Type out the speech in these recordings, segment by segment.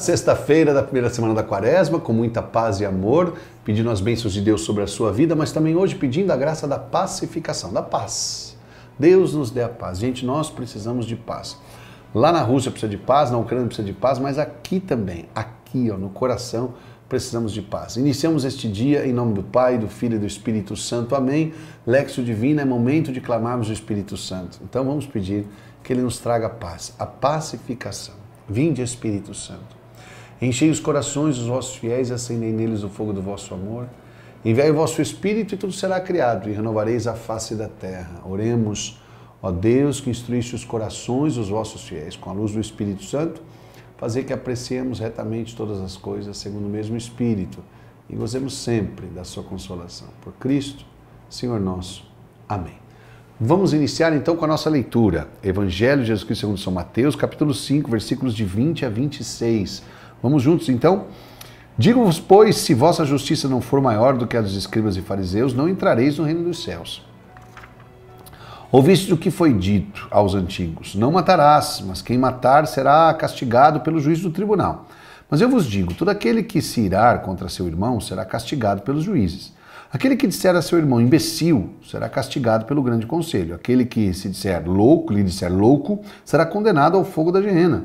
Sexta-feira da primeira semana da quaresma, com muita paz e amor, pedindo as bênçãos de Deus sobre a sua vida, mas também hoje pedindo a graça da pacificação, da paz. Deus nos dê a paz. Gente, nós precisamos de paz. Lá na Rússia precisa de paz, na Ucrânia precisa de paz, mas aqui também, aqui ó, no coração, precisamos de paz. Iniciamos este dia em nome do Pai, do Filho e do Espírito Santo. Amém. Lexo Divina é momento de clamarmos o Espírito Santo. Então vamos pedir que ele nos traga a paz, a pacificação. Vinde, Espírito Santo Enchei os corações dos vossos fiéis e acendei neles o fogo do vosso amor. Enviai o vosso Espírito e tudo será criado, e renovareis a face da terra. Oremos, ó Deus, que instruísse os corações dos vossos fiéis com a luz do Espírito Santo, fazer que apreciemos retamente todas as coisas segundo o mesmo Espírito e gozemos sempre da sua consolação. Por Cristo, Senhor nosso. Amém. Vamos iniciar então com a nossa leitura. Evangelho de Jesus Cristo segundo São Mateus, capítulo 5, versículos de 20 a 26. Vamos juntos então? Digo-vos, pois, se vossa justiça não for maior do que a dos escribas e fariseus, não entrareis no reino dos céus. Ouvistes o que foi dito aos antigos: Não matarás, mas quem matar será castigado pelo juiz do tribunal. Mas eu vos digo: todo aquele que se irar contra seu irmão será castigado pelos juízes. Aquele que disser a seu irmão imbecil será castigado pelo grande conselho. Aquele que se disser louco, lhe disser louco, será condenado ao fogo da gehenna.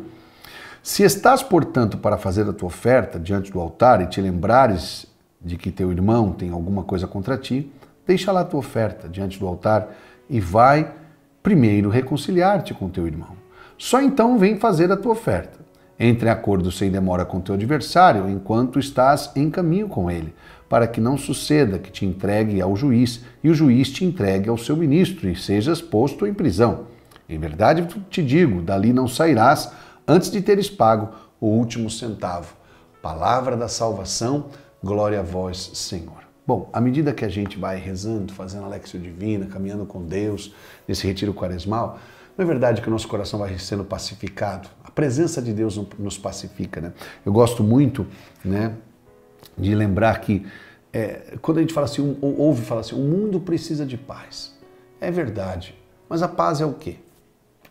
Se estás, portanto, para fazer a tua oferta diante do altar e te lembrares de que teu irmão tem alguma coisa contra ti, deixa lá a tua oferta diante do altar e vai primeiro reconciliar-te com teu irmão. Só então vem fazer a tua oferta. Entre em acordo sem demora com teu adversário, enquanto estás em caminho com ele, para que não suceda que te entregue ao juiz e o juiz te entregue ao seu ministro e sejas posto em prisão. Em verdade te digo, dali não sairás antes de teres pago o último centavo. Palavra da salvação, glória a vós, Senhor. Bom, à medida que a gente vai rezando, fazendo a Lexio Divina, caminhando com Deus, nesse retiro quaresmal, não é verdade que o nosso coração vai sendo pacificado? A presença de Deus nos pacifica, né? Eu gosto muito, né, de lembrar que é, quando a gente fala assim, ou, ouve falar assim, o mundo precisa de paz. É verdade, mas a paz é o quê?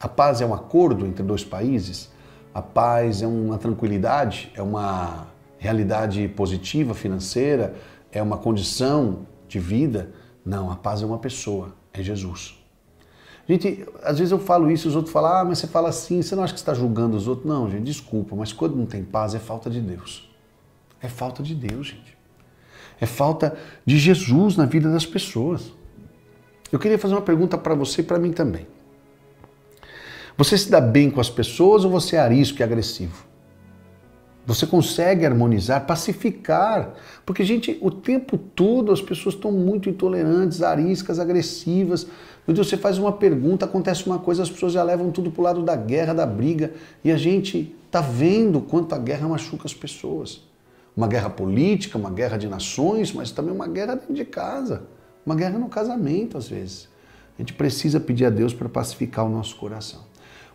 A paz é um acordo entre dois países? a paz, é uma tranquilidade, é uma realidade positiva financeira, é uma condição de vida. Não, a paz é uma pessoa, é Jesus. Gente, às vezes eu falo isso e os outros falam, ah, mas você fala assim, você não acha que está julgando os outros? Não, gente, desculpa, mas quando não tem paz é falta de Deus. É falta de Deus, gente. É falta de Jesus na vida das pessoas. Eu queria fazer uma pergunta para você e para mim também. Você se dá bem com as pessoas ou você é arisco e agressivo? Você consegue harmonizar, pacificar. Porque, gente, o tempo todo as pessoas estão muito intolerantes, ariscas, agressivas. Quando você faz uma pergunta, acontece uma coisa, as pessoas já levam tudo para o lado da guerra, da briga. E a gente está vendo quanto a guerra machuca as pessoas. Uma guerra política, uma guerra de nações, mas também uma guerra dentro de casa. Uma guerra no casamento, às vezes. A gente precisa pedir a Deus para pacificar o nosso coração.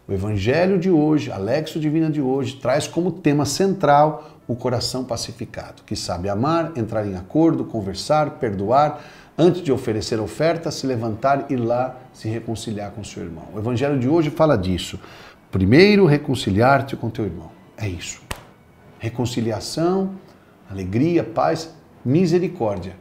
O Evangelho de hoje, a Lexo Divina de hoje, traz como tema central o coração pacificado, que sabe amar, entrar em acordo, conversar, perdoar, antes de oferecer oferta, se levantar e lá se reconciliar com seu irmão. O Evangelho de hoje fala disso. Primeiro, reconciliar-te com teu irmão. É isso. Reconciliação, alegria, paz, misericórdia,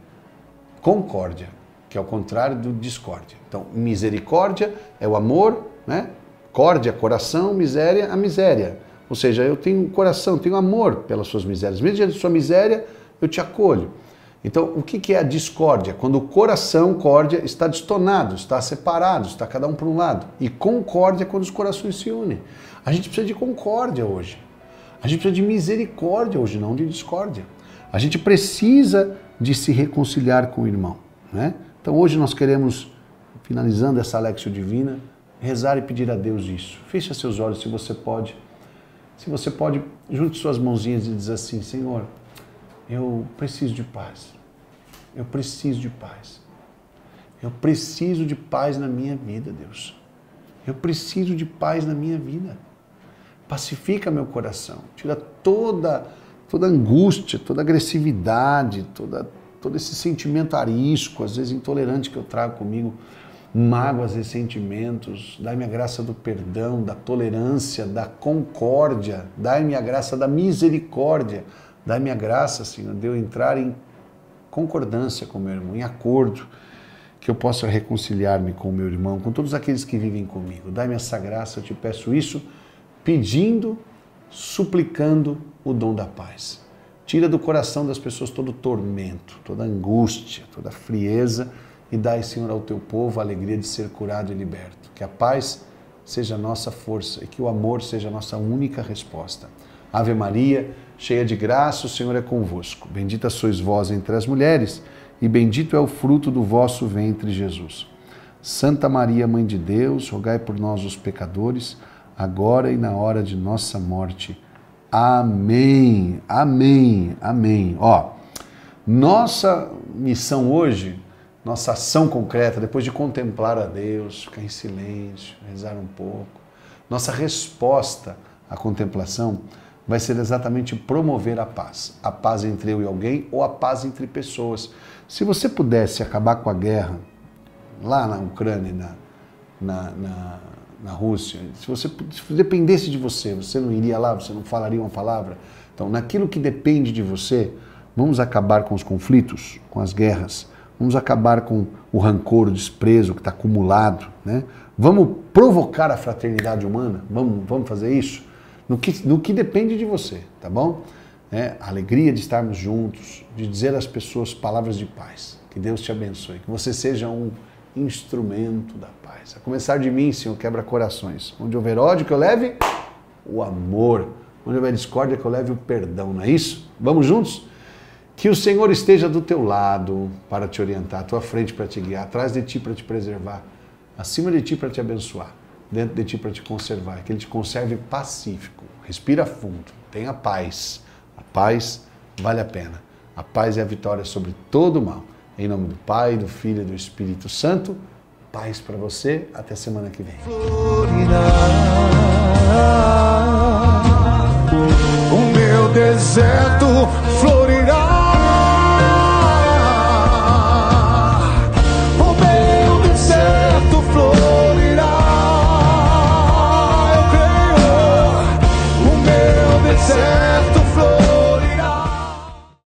concórdia, que é o contrário do discórdia. Então, misericórdia é o amor, né? Córdia, coração, miséria, a miséria. Ou seja, eu tenho coração, tenho amor pelas suas misérias. Mesmo diante da sua miséria, eu te acolho. Então, o que é a discórdia? Quando o coração, córdia, está destonado, está separado, está cada um para um lado. E concórdia é quando os corações se unem. A gente precisa de concórdia hoje. A gente precisa de misericórdia hoje, não de discórdia. A gente precisa de se reconciliar com o irmão. Né? Então, hoje nós queremos, finalizando essa Alexio Divina, rezar e pedir a Deus isso. Feche seus olhos se você pode. Se você pode, junte suas mãozinhas e diz assim: Senhor, eu preciso de paz. Eu preciso de paz. Eu preciso de paz na minha vida, Deus. Eu preciso de paz na minha vida. Pacifica meu coração. Tira toda toda angústia, toda agressividade, toda, todo esse sentimento arisco, às vezes intolerante que eu trago comigo mágoas e sentimentos, dai-me a graça do perdão, da tolerância, da concórdia, dai-me a graça da misericórdia, dai-me a graça, Senhor, de eu entrar em concordância com meu irmão, em acordo, que eu possa reconciliar-me com meu irmão, com todos aqueles que vivem comigo. Dai-me essa graça, eu te peço isso, pedindo, suplicando o dom da paz. Tira do coração das pessoas todo tormento, toda angústia, toda frieza e dai, Senhor, ao teu povo a alegria de ser curado e liberto. Que a paz seja nossa força e que o amor seja nossa única resposta. Ave Maria, cheia de graça, o Senhor é convosco. Bendita sois vós entre as mulheres e bendito é o fruto do vosso ventre, Jesus. Santa Maria, Mãe de Deus, rogai por nós, os pecadores, agora e na hora de nossa morte. Amém, amém, amém. Ó, nossa missão hoje nossa ação concreta, depois de contemplar a Deus, ficar em silêncio, rezar um pouco, nossa resposta à contemplação vai ser exatamente promover a paz. A paz entre eu e alguém ou a paz entre pessoas. Se você pudesse acabar com a guerra lá na Ucrânia, na, na, na, na Rússia, se você se dependesse de você, você não iria lá, você não falaria uma palavra. Então, naquilo que depende de você, vamos acabar com os conflitos, com as guerras Vamos acabar com o rancor, o desprezo que está acumulado, né? Vamos provocar a fraternidade humana? Vamos, vamos fazer isso? No que, no que depende de você, tá bom? É, a alegria de estarmos juntos, de dizer às pessoas palavras de paz. Que Deus te abençoe, que você seja um instrumento da paz. A começar de mim, Senhor, quebra corações. Onde houver ódio, que eu leve o amor. Onde houver discórdia, que eu leve o perdão, não é isso? Vamos juntos? Que o Senhor esteja do teu lado para te orientar, à tua frente para te guiar, atrás de ti para te preservar, acima de ti para te abençoar, dentro de ti para te conservar. Que Ele te conserve pacífico. Respira fundo, tenha paz. A paz vale a pena. A paz é a vitória sobre todo o mal. Em nome do Pai, do Filho e do Espírito Santo, paz para você. Até semana que vem. Florida, o meu deserto